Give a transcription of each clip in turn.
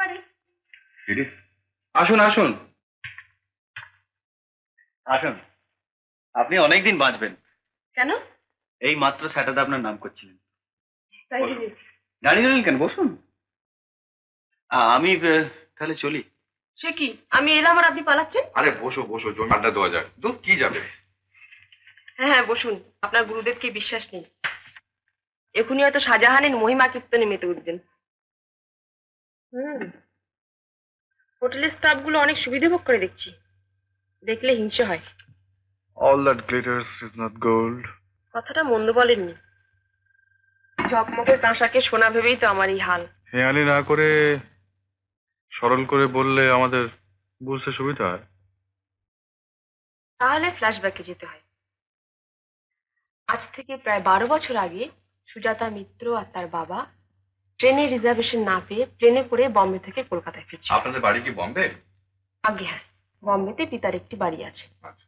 পারে আসুন আসুন আসুন আপনি অনেকদিন বাঁচবেন কেন এই মাত্র স্যাটারডে আপনার নাম করছিলেন দাঁড়িয়ে রইলেন কেন বসুন আমি তাহলে চলি সে কি আমি এলাম আর আপনি পালাচ্ছেন আরে বসো বসো জমি আড্ডা দেওয়া যাক তো কি যাবে হ্যাঁ হ্যাঁ বসুন আপনার গুরুদেবকে বিশ্বাস নেই এখনই হয়তো শাহজাহানের মহিমা কীর্তনে মেতে উঠবেন হুম হোটেলের স্টাফগুলো অনেক সুবিধে ভোগ করে দেখছি দেখলে হিংসে হয় all that glitters is not gold কথাটা মন্দ বলেননি ঝকমকের কাঁসাকে সোনা ভেবেই তো আমার হাল হেয়ালি না করে সরল করে বললে আমাদের বুঝতে সুবিধা হয় তাহলে ফ্ল্যাশব্যাকে যেতে হয় আজ থেকে প্রায় বারো বছর আগে সুজাতা মিত্র আর তার বাবা ট্রেনে রিজার্ভেশন না পেয়ে ট্রেনে করে বম্বে থেকে কলকাতায় ফিরছি আপনাদের বাড়ি কি বম্বে আগে হ্যাঁ বম্বেতে পিতার একটি বাড়ি আছে আচ্ছা।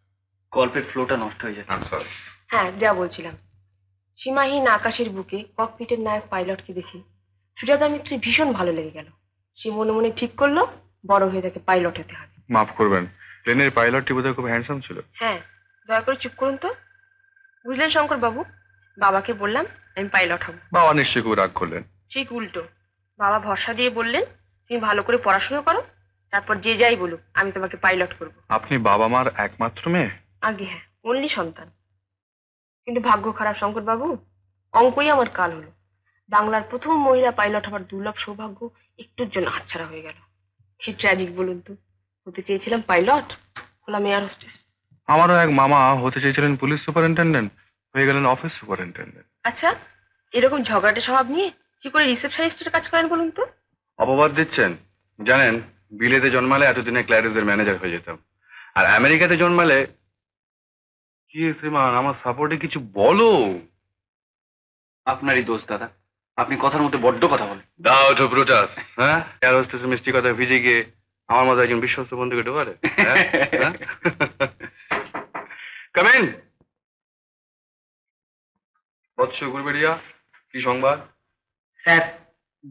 গল্পের ফ্লোটা নষ্ট হয়ে যাচ্ছে হ্যাঁ যা বলছিলাম সীমাহীন আকাশের বুকে ককপিটের নায়ক পাইলটকে দেখি সুজাতা মিত্রী ভীষণ ভালো লেগে গেল সে মনে মনে ঠিক করলো বড় হয়ে তাকে পাইলট হতে হবে মাফ করবেন ট্রেনের পাইলটটি বোধহয় খুব হ্যান্ডসাম ছিল হ্যাঁ দয়া করে চুপ করুন তো বুঝলেন শঙ্কর বাবু বাবাকে বললাম আমি পাইলট হব বাবা নিশ্চয়ই খুব রাগ করলেন ঠিক উল্টো বাবা ভরসা দিয়ে বললেন তুমি ভালো করে পড়াশোনা করো তারপর যে যাই বলুক আমি তোমাকে পাইলট করব আপনি বাবা মার একমাত্র মেয়ে আগে হ্যাঁ অনলি সন্তান কিন্তু ভাগ্য খারাপ শঙ্কর বাবু অঙ্কই আমার কাল হলো বাংলার প্রথম মহিলা পাইলট হবার দুর্লভ সৌভাগ্য একটুর জন্য হাতছাড়া হয়ে গেল সে ট্র্যাজিক বলুন তো হতে চেয়েছিলাম পাইলট হলাম এয়ার হোস্টেস আমারও এক মামা হতে চেয়েছিলেন পুলিশ সুপারিনটেন্ডেন্ট হয়ে গেলেন অফিস সুপারিনটেন্ডেন্ট আচ্ছা এরকম ঝগড়াটে স্বভাব নিয়ে কি করে রিসেপশনিস্টের কাজ করেন বলুন তো অপবাদ দিচ্ছেন জানেন বিলেতে জন্মালে এতদিনে ক্ল্যারিসের ম্যানেজার হয়ে যেতাম আর আমেরিকাতে জন্মালে কি শ্রীমান আমার সাপোর্টে কিছু বলো আপনারই দোষ দাদা আপনি কথার মধ্যে বড্ড কথা বলেন দাও তো ব্রুটাস হ্যাঁ এয়ার মিষ্টি কথা ভিজে গিয়ে আমার মতো একজন বিশ্বস্ত বন্ধুকে ঢোকালে কামেন হ্যাঁ? হ্যাঁ? বৎস গুরবেড়িয়া কি সংবাদ স্যার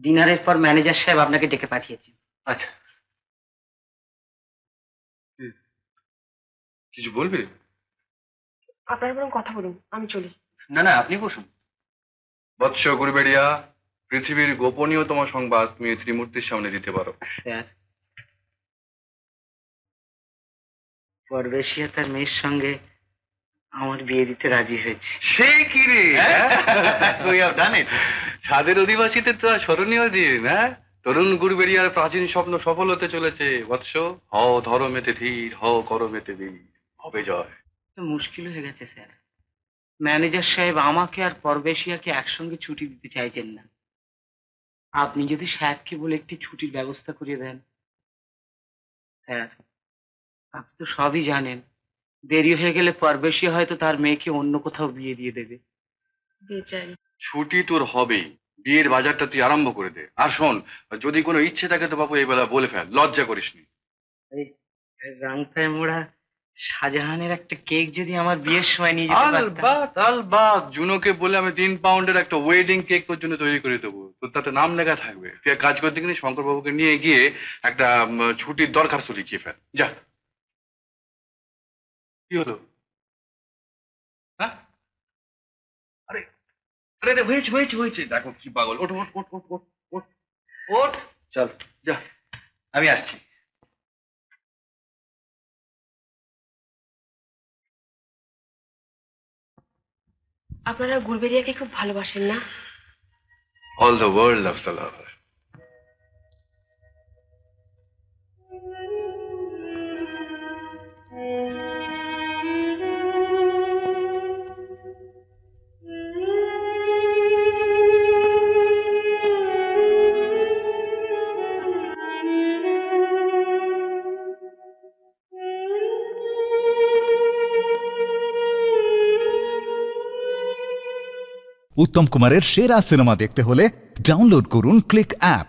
ডিনারের পর ম্যানেজার সাহেব আপনাকে ডেকে পাঠিয়েছেন আচ্ছা কিছু বলবে আপনার বরং কথা বলুন আমি চলি না না আপনি বসুন বৎস গুরুবেড়িয়া পৃথিবীর গোপনীয়তম সংবাদ তুমি এই ত্রিমূর্তির সামনে দিতে পারো পরবেশিয়া তার মেয়ের সঙ্গে আমার বিয়ে দিতে রাজি হয়েছে সে কি রে হ্যাঁ। ছাদের অধিবাসীদের তো স্মরণীয় দিন হ্যাঁ তরুণ গুরু বেরিয়ার প্রাচীন স্বপ্ন সফল হতে চলেছে বৎস হও ধরমেতে ধীর হও করমেতে ধীর হবে জয় মুশকিল হয়ে গেছে স্যার ম্যানেজার সাহেব আমাকে আর পরবেশিয়াকে একসঙ্গে ছুটি দিতে চাইছেন না আপনি যদি সাহেবকে বলে একটি ছুটির ব্যবস্থা করে দেন স্যার আপনি তো সবই জানেন দেরি হয়ে গেলে পরবেশিয়া হয়তো তার মেয়েকে অন্য কোথাও বিয়ে দিয়ে দেবে ছুটি তোর হবে বিয়ের বাজারটা তুই আরম্ভ করে দে আর শোন যদি কোনো ইচ্ছে থাকে তো বাপু এবেলা বলে ফেল লজ্জা করিস নি শাহজাহানের একটা কেক যদি আমার বিয়ের সময় নিয়ে আলবাত আলবাত জুনোকে বলে আমি তিন পাউন্ডের একটা ওয়েডিং কেক তোর জন্য তৈরি করে দেবো তোর তাতে নাম লেখা থাকবে তুই কাজ করতে গেলে নিয়ে গিয়ে একটা ছুটির দরখাস্ত লিখিয়ে ফেল যা কি হলো আরে রে হয়েছে হয়েছে হয়েছে দেখো কি পাগল ওঠ ওঠ ওঠ ওঠ ওঠ ওঠ ওঠ চল যা আমি আসছি আপনারা গুলবেরিয়াকে খুব ভালোবাসেন না all the world love the lover Uttam কুমারের সেরা সিনেমা দেখতে হলে ডাউনলোড করুন ক্লিক অ্যাপ